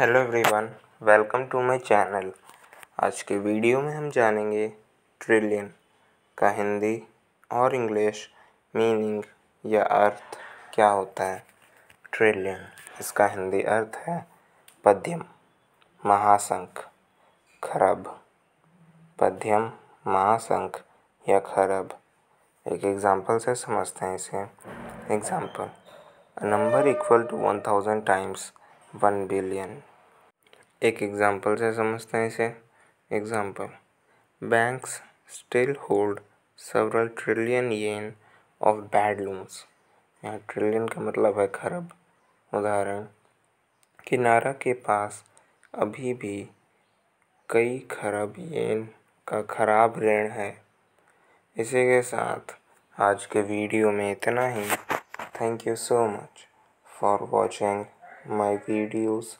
hello everyone welcome to my channel आज के video में हम जानेंगे ट्रिलियन का हिंदी और इंग्लिश मीनिंग या अर्थ क्या होता है ट्रिलियन इसका हिंदी अर्थ है पद्यम महासंख खरब पद्यम महासंख या खरब एक एग्ज़ाम्पल से समझते हैं इसे example number equal to one thousand times one billion एक एग्जाम्पल से समझते हैं इसे example banks still hold several trillion yen of bad loans यहाँ ट्रिलियन का मतलब है खरब उदाहरण किनारा के पास अभी भी कई खरब येन का खराब ऋण है इसी के साथ आज के वीडियो में इतना ही thank you so much for watching my videos